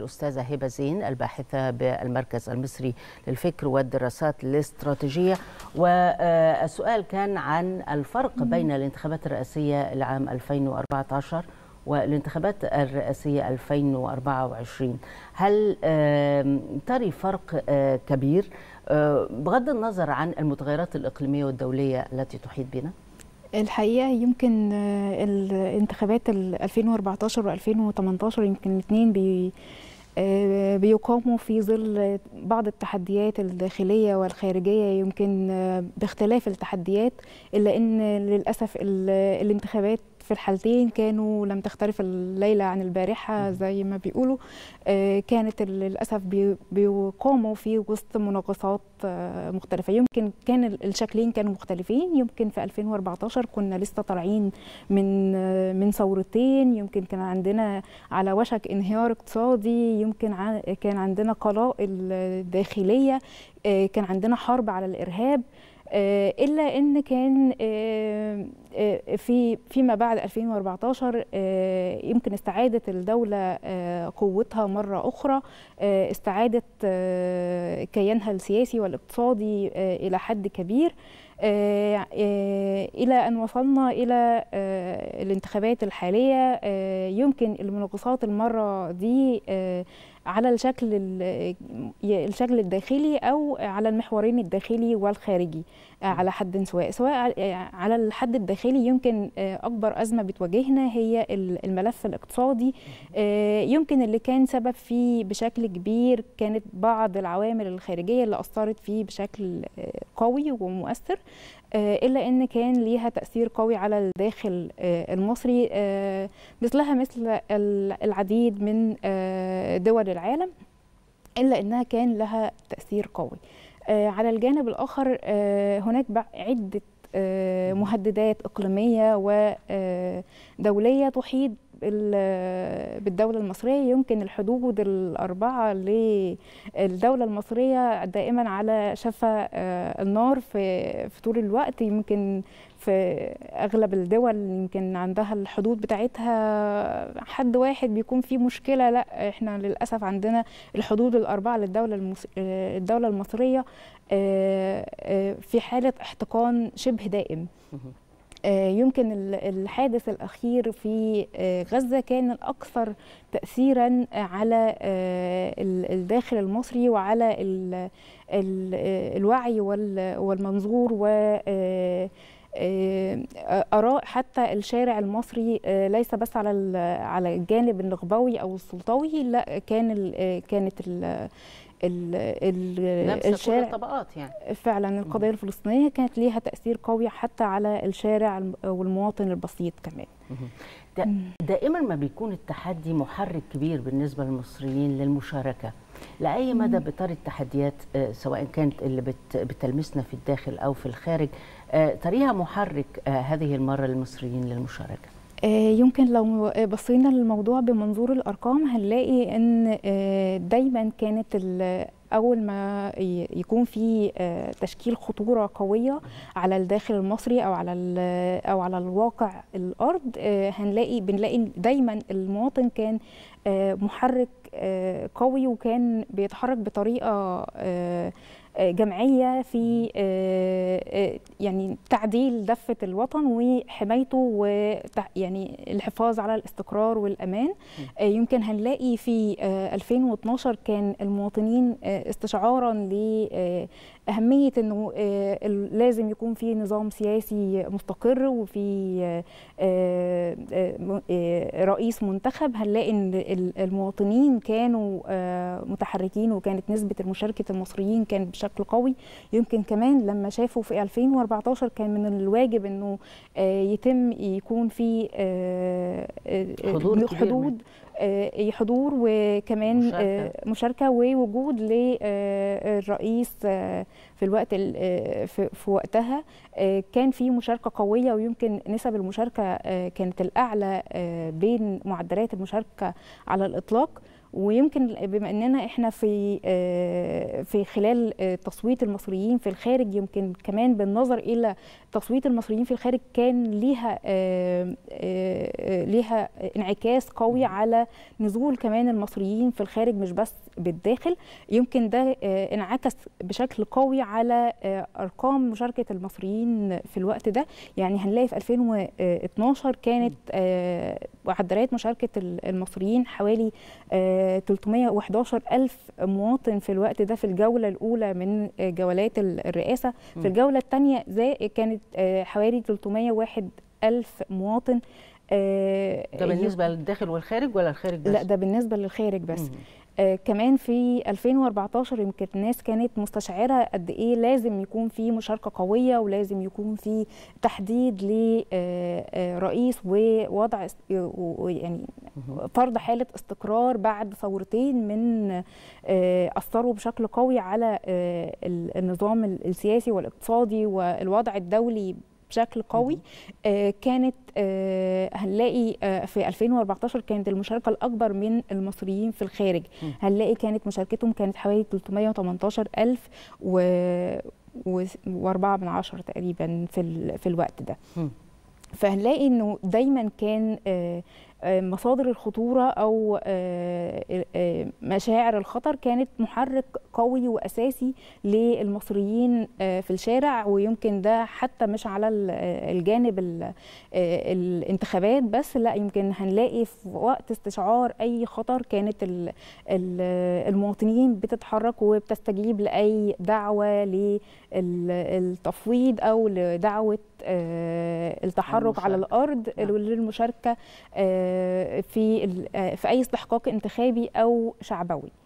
الأستاذة هبة زين الباحثة بالمركز المصري للفكر والدراسات الاستراتيجية والسؤال كان عن الفرق بين الانتخابات الرئاسية العام 2014 والانتخابات الرئاسية 2024 هل تري فرق كبير بغض النظر عن المتغيرات الإقليمية والدولية التي تحيط بنا؟ الحقيقه يمكن الانتخابات 2014 و2018 يمكن الاثنين بي آه، بيقاموا في ظل بعض التحديات الداخلية والخارجية يمكن آه، باختلاف التحديات إلا أن للأسف الانتخابات في الحالتين كانوا لم تختلف الليلة عن البارحة زي ما بيقولوا آه، كانت للأسف بيقاموا في وسط مناقصات آه، مختلفة يمكن كان الشكلين كانوا مختلفين يمكن في 2014 كنا لسه طالعين من آه، من ثورتين يمكن كان عندنا على وشك انهيار اقتصادي يمكن كان عندنا قلائل داخلية كان عندنا حرب على الإرهاب آه، الا ان كان آه، آه، في فيما بعد 2014 يمكن استعادت الدوله قوتها مره اخرى استعادت كيانها السياسي والاقتصادي الى حد كبير آه، آه، إلى أن وصلنا إلى آه، الانتخابات الحالية يمكن المناقصات المرة دي على الشكل الشكل الداخلي او على المحورين الداخلي والخارجي على حد سواء سواء على الحد الداخلي يمكن اكبر ازمه بتواجهنا هي الملف الاقتصادي يمكن اللي كان سبب فيه بشكل كبير كانت بعض العوامل الخارجيه اللي اثرت فيه بشكل قوي ومؤثر آه، الا ان كان ليها تاثير قوي على الداخل آه، المصري آه، مثلها مثل العديد من دول العالم الا انها كان لها تاثير قوي على الجانب الاخر هناك عده مهددات اقليميه ودوليه تحيط بالدولة المصرية يمكن الحدود الأربعة للدولة المصرية دائما على شفا آه، النار في طول الوقت يمكن في اغلب الدول يمكن عندها الحدود بتاعتها حد واحد بيكون فيه مشكله لا احنا للاسف عندنا الحدود الاربعه للدوله الدوله المصريه آه، آه، في حاله احتقان شبه دائم آه، يمكن الحادث الأخير في آه، غزة كان الأكثر تأثيرا آه، على الداخل المصري وعلى الوعي والمنظور و آه، اراء حتى الشارع المصري آه، ليس بس على على الجانب النخبوي او السلطوي لا كان آه، كانت ال ال ال الشارع كل الطبقات يعني فعلا القضيه الفلسطينيه كانت ليها تاثير قوي حتى على الشارع والمواطن البسيط كمان دائما ما بيكون التحدي محرك كبير بالنسبه للمصريين للمشاركه لاي مدى بترى التحديات آه، سواء كانت اللي بتلمسنا في الداخل او في الخارج تريها آه، محرك آه، هذه المره للمصريين للمشاركه آه، يمكن لو بصينا للموضوع بمنظور الارقام هنلاقي ان آه، دايما كانت اول ما يكون في آه، تشكيل خطوره قويه على الداخل المصري او على او على الواقع الارض هنلاقي بنلاقي دايما المواطن كان محرك قوي وكان بيتحرك بطريقه آه، جمعيه في آه، آه، يعني تعديل دفه الوطن وحمايته ويعني الحفاظ على الاستقرار والامان يمكن هنلاقي في 2012 كان المواطنين استشعارا لاهميه انه لازم يكون في نظام سياسي مستقر وفي رئيس منتخب هنلاقي ان المواطنين كانوا متحركين وكانت نسبه مشاركه المصريين كانت بشكل قوي يمكن كمان لما شافوا في 2014 كان من الواجب انه آه، يتم يكون في آه، آه، حضور حدود حضور وكمان مشاركة, مشاركة ووجود للرئيس في الوقت في وقتها كان في مشاركة قوية ويمكن نسب المشاركة كانت الأعلى بين معدلات المشاركة على الإطلاق ويمكن بما اننا احنا في آه، في خلال آه، تصويت المصريين في الخارج يمكن كمان بالنظر الى تصويت المصريين في الخارج كان ليها آه، ليها انعكاس قوي على نزول كمان المصريين في الخارج مش بس بالداخل يمكن ده انعكس بشكل قوي على ارقام مشاركه المصريين في الوقت ده يعني هنلاقي في 2012 كانت وعلى مشاركه المصريين حوالي 311 آه، ألف مواطن في الوقت ده في الجولة الأولى من آه، جولات الرئاسة في الجولة الثانية كانت آه، حوالي 301 ألف مواطن ده بالنسبة للداخل والخارج ولا الخارج بس؟ لا ده بالنسبة للخارج بس مم. آه، كمان في 2014 يمكن الناس كانت مستشعره قد ايه لازم يكون في مشاركه قويه ولازم يكون في تحديد لرئيس آه، آه، ووضع يعني فرض حاله استقرار بعد ثورتين من اثروا بشكل قوي على النظام السياسي والاقتصادي والوضع الدولي بشكل قوي آه، كانت آه، هنلاقي آه، في 2014 كانت المشاركه الاكبر من المصريين في الخارج هنلاقي كانت مشاركتهم كانت حوالي 318 ألف و واربعة من عشرة تقريبا في, في الوقت ده فهنلاقي انه دايما كان آه، مصادر الخطورة أو آه، آه، مشاعر الخطر كانت محرك قوي وأساسي للمصريين في الشارع ويمكن ده حتى مش على الجانب الانتخابات بس لا يمكن هنلاقي في وقت استشعار أي خطر كانت المواطنين بتتحرك وبتستجيب لأي دعوة للتفويض أو لدعوة التحرك على الأرض نعم. للمشاركة في آه، في اي استحقاق انتخابي او شعبوي